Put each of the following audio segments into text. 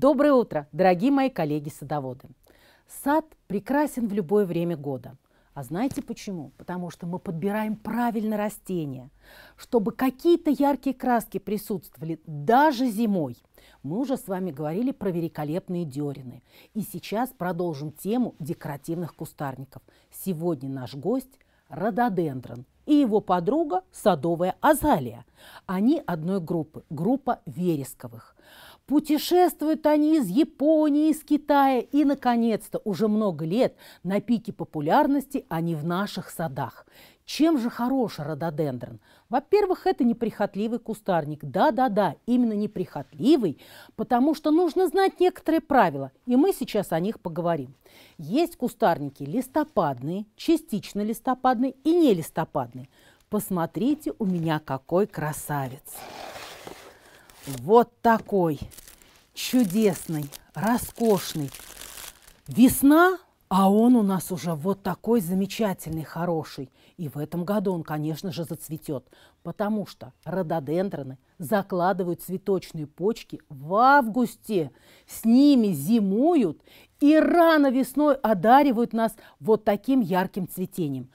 Доброе утро, дорогие мои коллеги-садоводы! Сад прекрасен в любое время года. А знаете почему? Потому что мы подбираем правильно растения. Чтобы какие-то яркие краски присутствовали даже зимой. Мы уже с вами говорили про великолепные дерины. И сейчас продолжим тему декоративных кустарников. Сегодня наш гость – рододендрон и его подруга – садовая азалия. Они одной группы – группа вересковых – Путешествуют они из Японии, из Китая. И, наконец-то, уже много лет на пике популярности они в наших садах. Чем же хорош рододендрон? Во-первых, это неприхотливый кустарник. Да-да-да, именно неприхотливый, потому что нужно знать некоторые правила, и мы сейчас о них поговорим. Есть кустарники листопадные, частично листопадные и нелистопадные. Посмотрите у меня какой красавец! вот такой чудесный, роскошный. Весна, а он у нас уже вот такой замечательный, хороший. И в этом году он, конечно же, зацветет, потому что рододендроны закладывают цветочные почки в августе, с ними зимуют и рано весной одаривают нас вот таким ярким цветением.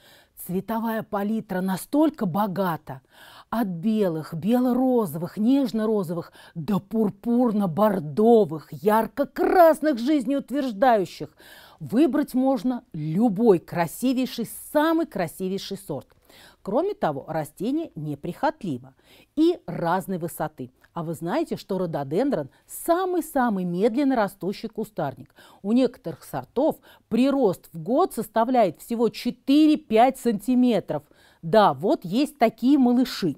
Цветовая палитра настолько богата, от белых, бело-розовых, нежно-розовых до пурпурно-бордовых, ярко-красных жизнеутверждающих. Выбрать можно любой красивейший, самый красивейший сорт. Кроме того, растение неприхотливо и разной высоты. А вы знаете, что рододендрон – самый-самый медленно растущий кустарник. У некоторых сортов прирост в год составляет всего 4-5 сантиметров. Да, вот есть такие малыши.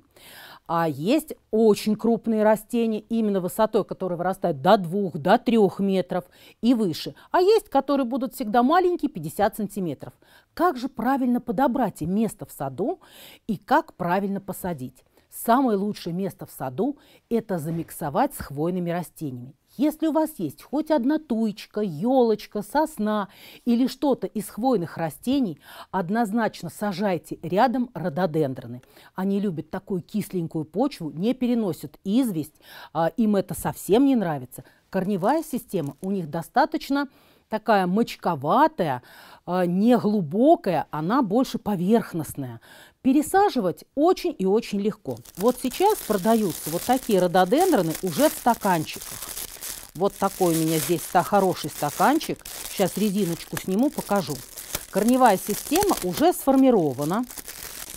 А есть очень крупные растения, именно высотой, которые вырастают до 2, до 3 метров и выше. А есть, которые будут всегда маленькие, 50 сантиметров. Как же правильно подобрать место в саду и как правильно посадить? Самое лучшее место в саду – это замиксовать с хвойными растениями. Если у вас есть хоть одна туечка, елочка, сосна или что-то из хвойных растений, однозначно сажайте рядом рододендроны. Они любят такую кисленькую почву, не переносят известь, а им это совсем не нравится. Корневая система у них достаточно такая мочковатая, а, неглубокая, она больше поверхностная. Пересаживать очень и очень легко. Вот сейчас продаются вот такие рододендроны уже в стаканчиках. Вот такой у меня здесь хороший стаканчик. Сейчас резиночку сниму, покажу. Корневая система уже сформирована.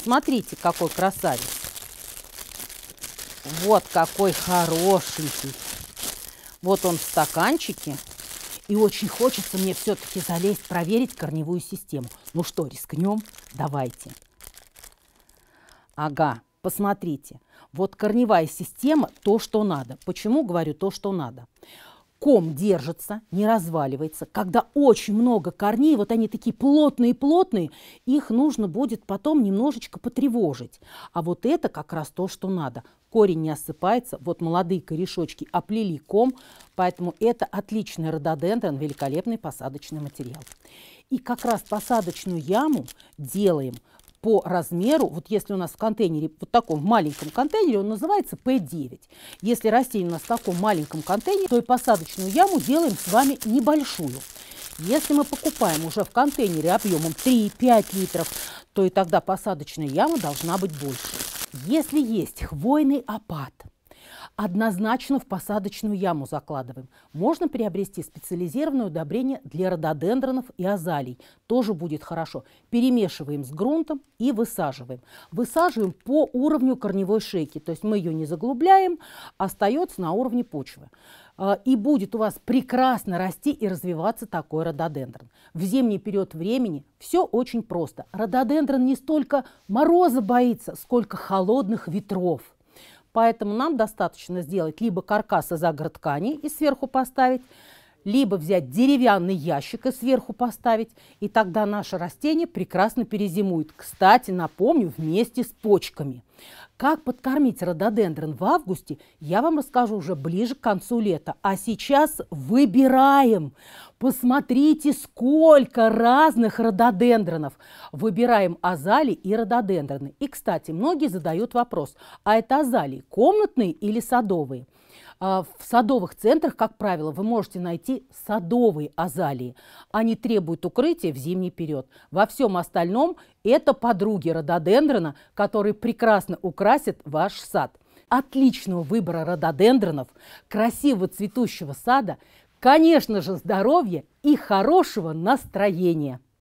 Смотрите, какой красавец. Вот какой хорошенький. Вот он в стаканчике. И очень хочется мне все-таки залезть, проверить корневую систему. Ну что, рискнем? Давайте. Ага, посмотрите. Вот корневая система – то, что надо. Почему говорю «то, что надо»? ком держится, не разваливается. Когда очень много корней, вот они такие плотные-плотные, их нужно будет потом немножечко потревожить. А вот это как раз то, что надо. Корень не осыпается, вот молодые корешочки оплели ком, поэтому это отличный рододендрон, великолепный посадочный материал. И как раз посадочную яму делаем по размеру, вот если у нас в контейнере, вот таком маленьком контейнере, он называется P9. Если растение у нас в таком маленьком контейнере, то и посадочную яму делаем с вами небольшую. Если мы покупаем уже в контейнере объемом 3-5 литров, то и тогда посадочная яма должна быть больше. Если есть хвойный опад, однозначно в посадочную яму закладываем. Можно приобрести специализированное удобрение для рододендронов и азалий. Тоже будет хорошо. Перемешиваем с грунтом и высаживаем. Высаживаем по уровню корневой шейки. То есть мы ее не заглубляем, остается на уровне почвы а, и будет у вас прекрасно расти и развиваться такой рододендрон. В зимний период времени все очень просто. Рододендрон не столько мороза боится, сколько холодных ветров – Поэтому нам достаточно сделать либо каркас из агротканей и сверху поставить, либо взять деревянный ящик и сверху поставить, и тогда наше растение прекрасно перезимует. Кстати, напомню, вместе с почками. Как подкормить рододендрон в августе, я вам расскажу уже ближе к концу лета. А сейчас выбираем. Посмотрите, сколько разных рододендронов. Выбираем Азалии и рододендроны. И, кстати, многие задают вопрос, а это азалии комнатные или садовые? А, в садовых центрах, как правило, вы можете найти садовые азалии. Они требуют укрытия в зимний период. Во всем остальном это подруги рододендрона, которые прекрасно украсят ваш сад. Отличного выбора рододендронов, красивого цветущего сада, конечно же, здоровья и хорошего настроения.